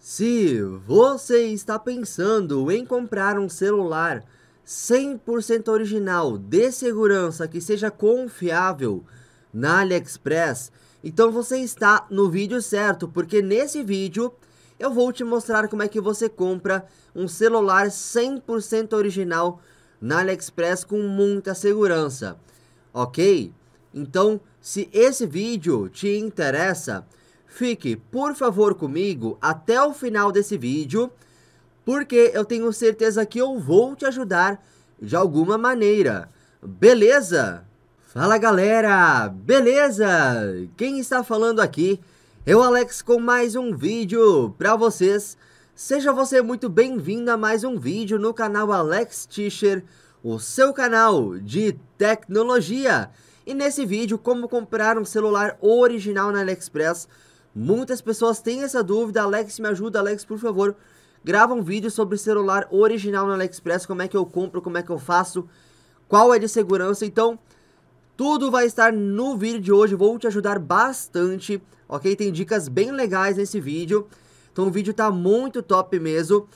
Se você está pensando em comprar um celular 100% original, de segurança, que seja confiável na AliExpress, então você está no vídeo certo, porque nesse vídeo eu vou te mostrar como é que você compra um celular 100% original na AliExpress com muita segurança, ok? Então, se esse vídeo te interessa, Fique, por favor, comigo até o final desse vídeo, porque eu tenho certeza que eu vou te ajudar de alguma maneira. Beleza? Fala galera, beleza? Quem está falando aqui? Eu, é Alex, com mais um vídeo para vocês. Seja você muito bem-vindo a mais um vídeo no canal Alex Tischer, o seu canal de tecnologia. E nesse vídeo, como comprar um celular original na AliExpress Muitas pessoas têm essa dúvida. Alex, me ajuda, Alex, por favor. Grava um vídeo sobre celular original no AliExpress, como é que eu compro, como é que eu faço, qual é de segurança. Então, tudo vai estar no vídeo de hoje, vou te ajudar bastante, ok? Tem dicas bem legais nesse vídeo. Então o vídeo tá muito top mesmo.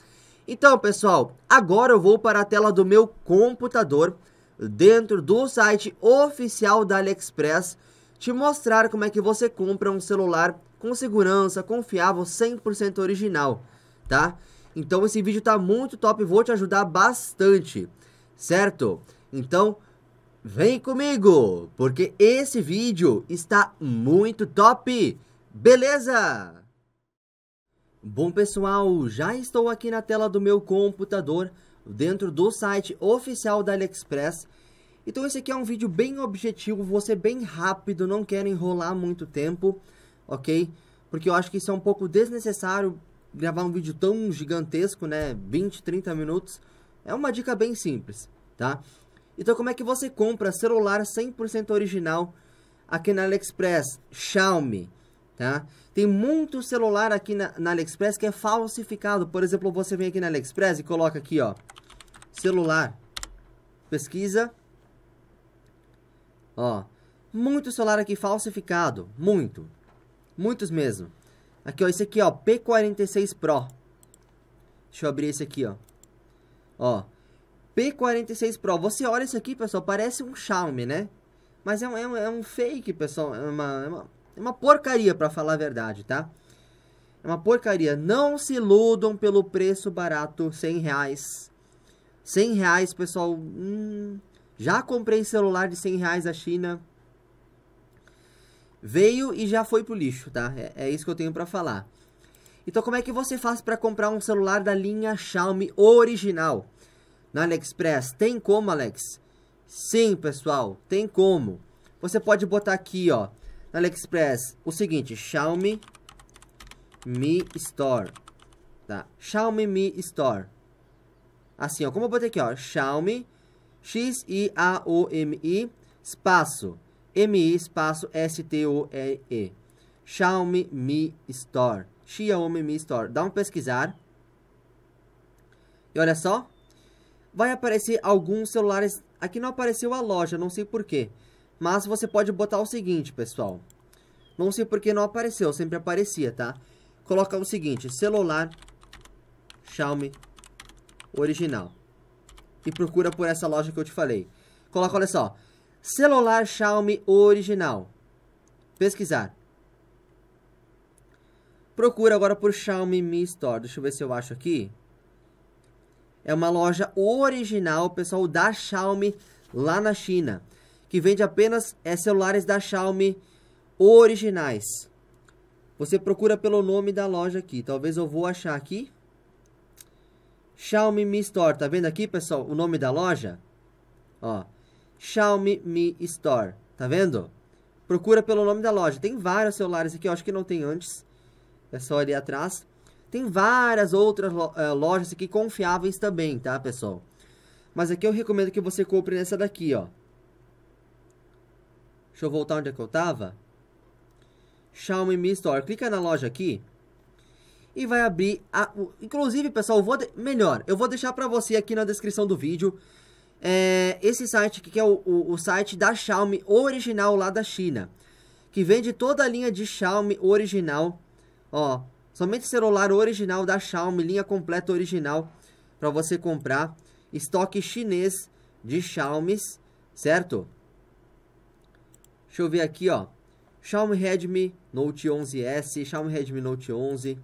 Então, pessoal, agora eu vou para a tela do meu computador, dentro do site oficial da AliExpress te mostrar como é que você compra um celular com segurança, confiável, 100% original, tá? Então esse vídeo tá muito top, vou te ajudar bastante, certo? Então, vem comigo, porque esse vídeo está muito top, beleza? Bom pessoal, já estou aqui na tela do meu computador, dentro do site oficial da AliExpress, então esse aqui é um vídeo bem objetivo, você bem rápido, não quero enrolar muito tempo, ok? Porque eu acho que isso é um pouco desnecessário gravar um vídeo tão gigantesco, né? 20, 30 minutos. É uma dica bem simples, tá? Então como é que você compra celular 100% original aqui na AliExpress? Xiaomi, tá? Tem muito celular aqui na, na AliExpress que é falsificado. Por exemplo, você vem aqui na AliExpress e coloca aqui, ó, celular, pesquisa, Ó, muito celular aqui falsificado, muito. Muitos mesmo. Aqui, ó, esse aqui, ó, P46 Pro. Deixa eu abrir esse aqui, ó. Ó, P46 Pro. Você olha isso aqui, pessoal, parece um Xiaomi, né? Mas é um, é um, é um fake, pessoal. É uma, é uma, é uma porcaria, pra falar a verdade, tá? É uma porcaria. Não se iludam pelo preço barato, 100 reais. 100 reais, pessoal. Hum, já comprei celular de 100 reais da China. Veio e já foi pro lixo, tá? É, é isso que eu tenho para falar. Então, como é que você faz para comprar um celular da linha Xiaomi original na AliExpress? Tem como, Alex? Sim, pessoal, tem como. Você pode botar aqui, ó, na AliExpress, o seguinte, Xiaomi Mi Store, tá? Xiaomi Mi Store. Assim, ó, como eu botei aqui, ó, Xiaomi X-I-A-O-M-I, espaço, M-I, espaço, S-T-O-E-E. Xiaomi Mi Store. Xiaomi Mi Store. Dá um pesquisar. E olha só. Vai aparecer alguns celulares. Aqui não apareceu a loja, não sei porquê. Mas você pode botar o seguinte, pessoal. Não sei porque não apareceu, sempre aparecia, tá? Coloca o seguinte, celular Xiaomi original e procura por essa loja que eu te falei. Coloca, olha só, celular Xiaomi original. Pesquisar. Procura agora por Xiaomi Mi Store. Deixa eu ver se eu acho aqui. É uma loja original, pessoal, da Xiaomi lá na China, que vende apenas é, celulares da Xiaomi originais. Você procura pelo nome da loja aqui. Talvez eu vou achar aqui. Xiaomi Mi Store. Tá vendo aqui, pessoal, o nome da loja? Ó, Xiaomi Mi Store. Tá vendo? Procura pelo nome da loja. Tem vários celulares aqui, eu acho que não tem antes. É só ali atrás. Tem várias outras eh, lojas aqui confiáveis também, tá, pessoal? Mas aqui eu recomendo que você compre nessa daqui, ó. Deixa eu voltar onde é que eu tava. Xiaomi Mi Store. Clica na loja aqui e vai abrir a... Inclusive, pessoal, eu vou... De... Melhor, eu vou deixar pra você aqui na descrição do vídeo é, esse site aqui, que é o, o, o site da Xiaomi original lá da China. Que vende toda a linha de Xiaomi original, ó. Somente celular original da Xiaomi, linha completa original para você comprar. Estoque chinês de Xiaomi, certo? Deixa eu ver aqui, ó. Xiaomi Redmi Note 11S, Xiaomi Redmi Note 11,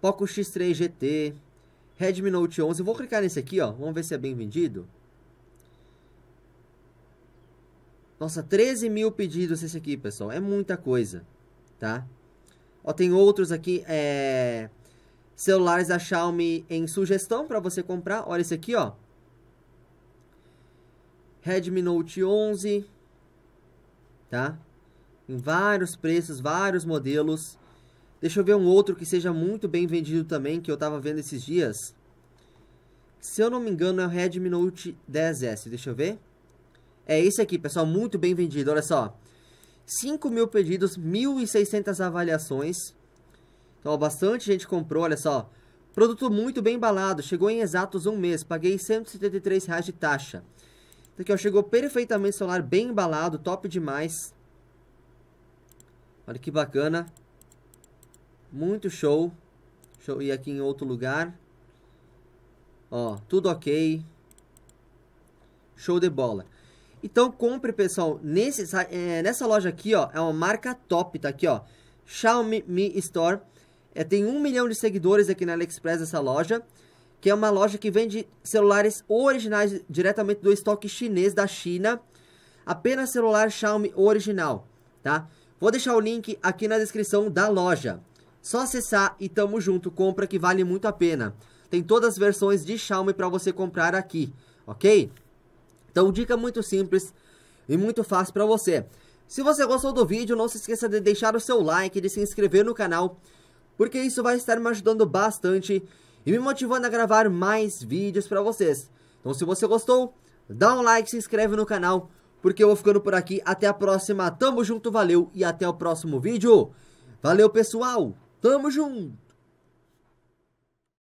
Poco X3 GT, Redmi Note 11. Eu vou clicar nesse aqui, ó. Vamos ver se é bem vendido. Nossa, 13 mil pedidos esse aqui, pessoal. É muita coisa, tá? Ó, tem outros aqui, é... Celulares da Xiaomi em sugestão para você comprar. Olha esse aqui, ó. Redmi Note 11, tá? Em vários preços, vários modelos. Deixa eu ver um outro que seja muito bem vendido também, que eu tava vendo esses dias. Se eu não me engano, é o Redmi Note 10S. Deixa eu ver. É esse aqui, pessoal, muito bem vendido. Olha só. 5 mil pedidos, 1.600 avaliações. Então, ó, bastante gente comprou, olha só. Produto muito bem embalado, chegou em exatos um mês, paguei R$173,00 reais de taxa. Então aqui, ó, chegou perfeitamente celular, bem embalado, top demais. Olha que bacana. Muito show. Deixa eu ir aqui em outro lugar. Ó, tudo ok. Show de bola. Então compre, pessoal, nesse, é, nessa loja aqui, ó, é uma marca top, tá aqui, ó. Xiaomi Mi Store. É, tem um milhão de seguidores aqui na AliExpress essa loja, que é uma loja que vende celulares originais diretamente do estoque chinês da China. Apenas celular Xiaomi original, tá? Vou deixar o link aqui na descrição da loja. Só acessar e tamo junto, compra que vale muito a pena. Tem todas as versões de Xiaomi para você comprar aqui, ok? Então, dica muito simples e muito fácil para você. Se você gostou do vídeo, não se esqueça de deixar o seu like, de se inscrever no canal, porque isso vai estar me ajudando bastante e me motivando a gravar mais vídeos para vocês. Então, se você gostou, dá um like, se inscreve no canal, porque eu vou ficando por aqui. Até a próxima, tamo junto, valeu e até o próximo vídeo. Valeu, pessoal! Tamo junto!